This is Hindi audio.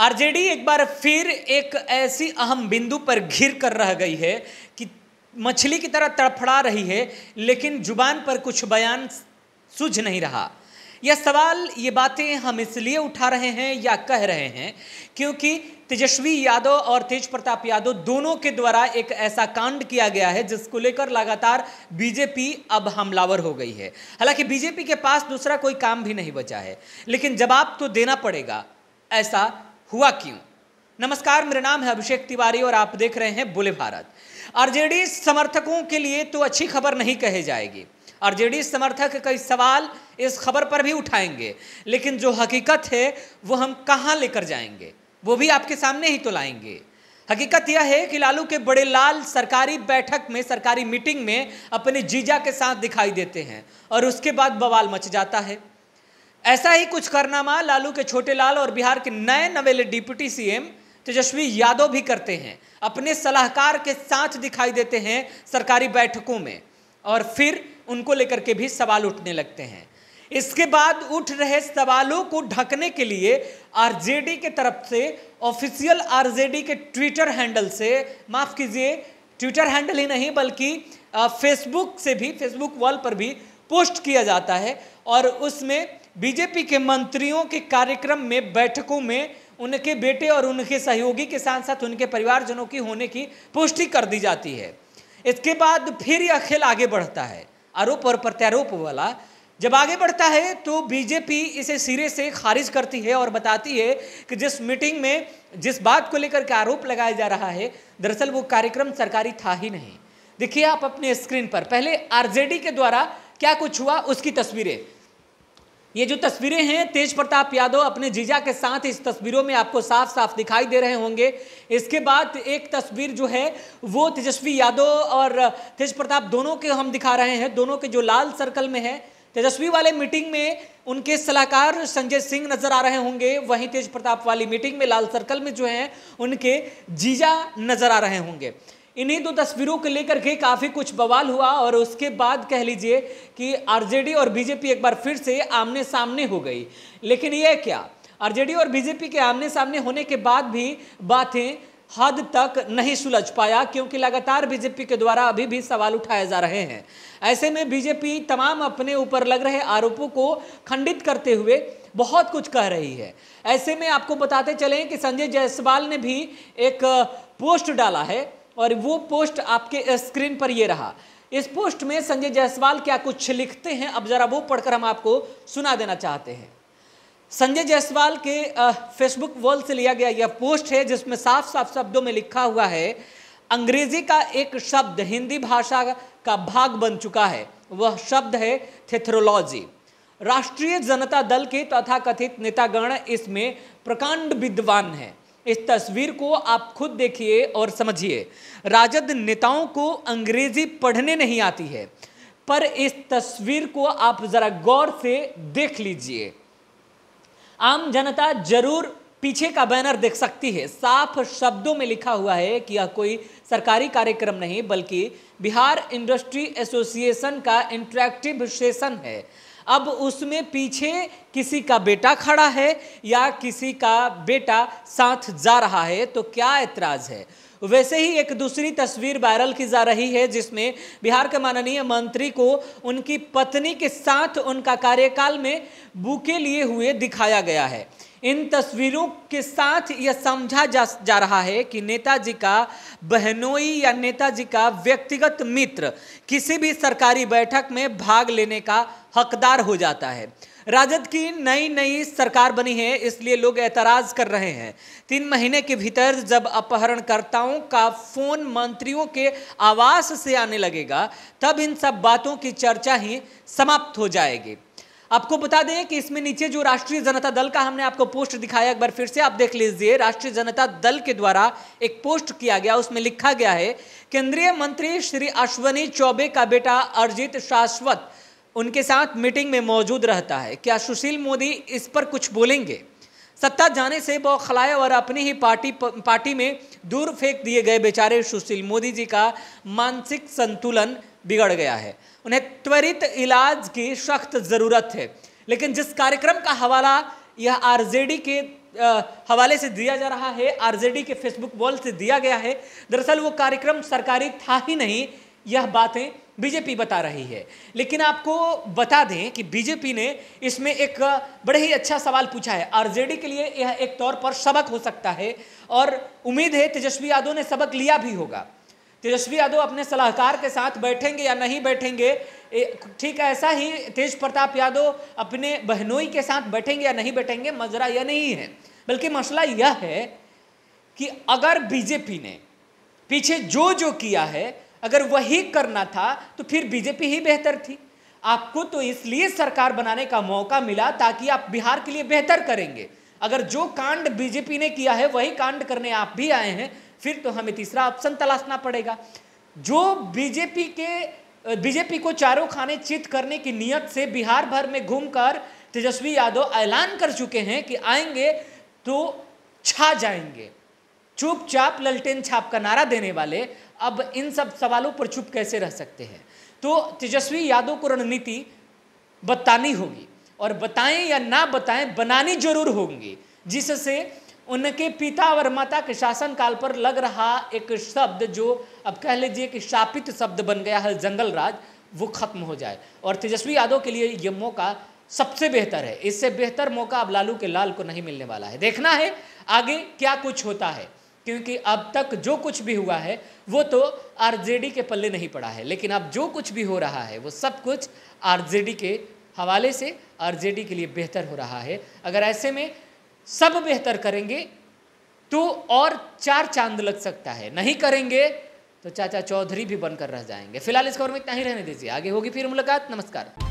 आरजेडी एक बार फिर एक ऐसी अहम बिंदु पर घिर कर रह गई है कि मछली की तरह तड़फड़ा रही है लेकिन जुबान पर कुछ बयान सूझ नहीं रहा यह सवाल ये बातें हम इसलिए उठा रहे हैं या कह रहे हैं क्योंकि तेजस्वी यादव और तेज प्रताप यादव दोनों के द्वारा एक ऐसा कांड किया गया है जिसको लेकर लगातार बीजेपी अब हमलावर हो गई है हालांकि बीजेपी के पास दूसरा कोई काम भी नहीं बचा है लेकिन जवाब तो देना पड़ेगा ऐसा हुआ क्यों नमस्कार मेरा नाम है अभिषेक तिवारी और आप देख रहे हैं बुले भारत आरजेडी समर्थकों के लिए तो अच्छी खबर नहीं कहे जाएगी आरजेडी समर्थक कई सवाल इस खबर पर भी उठाएंगे लेकिन जो हकीकत है वो हम कहाँ लेकर जाएंगे वो भी आपके सामने ही तो लाएंगे हकीकत यह है कि लालू के बड़े लाल सरकारी बैठक में सरकारी मीटिंग में अपने जीजा के साथ दिखाई देते हैं और उसके बाद बवाल मच जाता है ऐसा ही कुछ करनामा लालू के छोटे लाल और बिहार के नए नवेले डिप्टी सीएम तेजस्वी यादव भी करते हैं अपने सलाहकार के साथ दिखाई देते हैं सरकारी बैठकों में और फिर उनको लेकर के भी सवाल उठने लगते हैं इसके बाद उठ रहे सवालों को ढकने के लिए आरजेडी के तरफ से ऑफिशियल आरजेडी के ट्विटर हैंडल से माफ़ कीजिए ट्विटर हैंडल ही नहीं बल्कि फेसबुक से भी फेसबुक वॉल पर भी पोस्ट किया जाता है और उसमें बीजेपी के मंत्रियों के कार्यक्रम में बैठकों में उनके बेटे और उनके सहयोगी के साथ साथ उनके परिवारजनों की होने की पुष्टि कर दी जाती है इसके बाद फिर यह खेल आगे बढ़ता है आरोप और प्रत्यारोप वाला जब आगे बढ़ता है तो बीजेपी इसे सिरे से खारिज करती है और बताती है कि जिस मीटिंग में जिस बात को लेकर के आरोप लगाया जा रहा है दरअसल वो कार्यक्रम सरकारी था ही नहीं देखिए आप अपने स्क्रीन पर पहले आरजेडी के द्वारा क्या कुछ हुआ उसकी तस्वीरें ये जो तस्वीरें हैं तेज प्रताप यादव अपने जीजा के साथ इस तस्वीरों में आपको साफ साफ दिखाई दे रहे होंगे इसके बाद एक तस्वीर जो है वो तेजस्वी यादव और तेज प्रताप दोनों के हम दिखा रहे हैं दोनों के जो लाल सर्कल में है तेजस्वी वाले मीटिंग में उनके सलाहकार संजय सिंह नजर आ रहे होंगे वहीं तेज प्रताप वाली मीटिंग में लाल सर्कल में जो है उनके जीजा नजर आ रहे होंगे इन्हीं दो तस्वीरों को लेकर के काफ़ी कुछ बवाल हुआ और उसके बाद कह लीजिए कि आरजेडी और बीजेपी एक बार फिर से आमने सामने हो गई लेकिन यह क्या आरजेडी और बीजेपी के आमने सामने होने के बाद भी बातें हद तक नहीं सुलझ पाया क्योंकि लगातार बीजेपी के द्वारा अभी भी सवाल उठाए जा रहे हैं ऐसे में बीजेपी तमाम अपने ऊपर लग रहे आरोपों को खंडित करते हुए बहुत कुछ कह रही है ऐसे में आपको बताते चलें कि संजय जायसवाल ने भी एक पोस्ट डाला है और वो पोस्ट आपके स्क्रीन पर ये रहा इस पोस्ट में संजय जायसवाल क्या कुछ लिखते हैं अब जरा वो पढ़कर हम आपको सुना देना चाहते हैं संजय जायसवाल के फेसबुक वॉल से लिया गया यह पोस्ट है जिसमें साफ साफ शब्दों में लिखा हुआ है अंग्रेजी का एक शब्द हिंदी भाषा का भाग बन चुका है वह शब्द है थेथरोलॉजी राष्ट्रीय जनता दल के तथा कथित नेतागण इसमें प्रकांड विद्वान हैं इस तस्वीर को आप खुद देखिए और समझिए राजद नेताओं को अंग्रेजी पढ़ने नहीं आती है पर इस तस्वीर को आप जरा गौर से देख लीजिए आम जनता जरूर पीछे का बैनर देख सकती है साफ शब्दों में लिखा हुआ है कि यह कोई सरकारी कार्यक्रम नहीं बल्कि बिहार इंडस्ट्री एसोसिएशन का इंट्रैक्टिव सेशन है अब उसमें पीछे किसी का बेटा खड़ा है या किसी का बेटा साथ जा रहा है तो क्या ऐतराज़ है वैसे ही एक दूसरी तस्वीर वायरल की जा रही है जिसमें बिहार के माननीय मंत्री को उनकी पत्नी के साथ उनका कार्यकाल में बूके लिए हुए दिखाया गया है इन तस्वीरों के साथ यह समझा जा, जा रहा है कि नेताजी का बहनोई या नेताजी का व्यक्तिगत मित्र किसी भी सरकारी बैठक में भाग लेने का हकदार हो जाता है राजद की नई नई सरकार बनी है इसलिए लोग एतराज़ कर रहे हैं तीन महीने के भीतर जब अपहरणकर्ताओं का फ़ोन मंत्रियों के आवास से आने लगेगा तब इन सब बातों की चर्चा ही समाप्त हो जाएगी आपको बता दें कि इसमें नीचे जो राष्ट्रीय जनता दल का हमने आपको पोस्ट दिखाया एक बार फिर से आप देख लीजिए राष्ट्रीय जनता दल के द्वारा एक पोस्ट किया गया उसमें लिखा गया है केंद्रीय मंत्री श्री अश्वनी चौबे का बेटा अर्जित शाश्वत उनके साथ मीटिंग में मौजूद रहता है क्या सुशील मोदी इस पर कुछ बोलेंगे सत्ता जाने से बौखलाए और अपनी ही पार्टी पार्टी में दूर फेंक दिए गए बेचारे सुशील मोदी जी का मानसिक संतुलन बिगड़ गया है उन्हें त्वरित इलाज की सख्त ज़रूरत है लेकिन जिस कार्यक्रम का हवाला यह आरजेडी के हवाले से दिया जा रहा है आरजेडी के फेसबुक वॉल से दिया गया है दरअसल वो कार्यक्रम सरकारी था ही नहीं यह बातें बीजेपी बता रही है लेकिन आपको बता दें कि बीजेपी ने इसमें एक बड़े ही अच्छा सवाल पूछा है आरजेडी के लिए यह एक तौर पर सबक हो सकता है और उम्मीद है तेजस्वी यादव ने सबक लिया भी होगा तेजस्वी यादव अपने सलाहकार के साथ बैठेंगे या नहीं बैठेंगे ठीक ऐसा ही तेज प्रताप यादव अपने बहनोई के साथ बैठेंगे या नहीं बैठेंगे मजरा यह नहीं है बल्कि मसला यह है कि अगर बीजेपी ने पीछे जो जो किया है अगर वही करना था तो फिर बीजेपी ही बेहतर थी आपको तो इसलिए सरकार बनाने का मौका मिला ताकि आप बिहार के लिए बेहतर करेंगे अगर जो कांड बीजेपी ने किया है वही कांड करने आप भी आए हैं फिर तो हमें तीसरा ऑप्शन तलाशना पड़ेगा जो बीजेपी के बीजेपी को चारों खाने चित करने की नीयत से बिहार भर में घूमकर तेजस्वी यादव ऐलान कर चुके हैं कि आएंगे तो छा जाएंगे चुपचाप ललटेन छाप का नारा देने वाले अब इन सब सवालों पर चुप कैसे रह सकते हैं तो तेजस्वी यादव को रणनीति बतानी होगी और बताएं या ना बताएं बनानी जरूर होंगी जिससे उनके पिता और माता के शासन काल पर लग रहा एक शब्द जो अब कह लीजिए कि शापित शब्द बन गया है जंगल राज वो खत्म हो जाए और तेजस्वी यादव के लिए ये मौका सबसे बेहतर है इससे बेहतर मौका अब लालू के लाल को नहीं मिलने वाला है देखना है आगे क्या कुछ होता है क्योंकि अब तक जो कुछ भी हुआ है वो तो आरजेडी के पल्ले नहीं पड़ा है लेकिन अब जो कुछ भी हो रहा है वो सब कुछ आरजेडी के हवाले से आरजेडी के लिए बेहतर हो रहा है अगर ऐसे में सब बेहतर करेंगे तो और चार चांद लग सकता है नहीं करेंगे तो चाचा चौधरी भी बनकर रह जाएंगे फिलहाल इस खबर में इतना ही रहने दीजिए आगे होगी फिर मुलाकात नमस्कार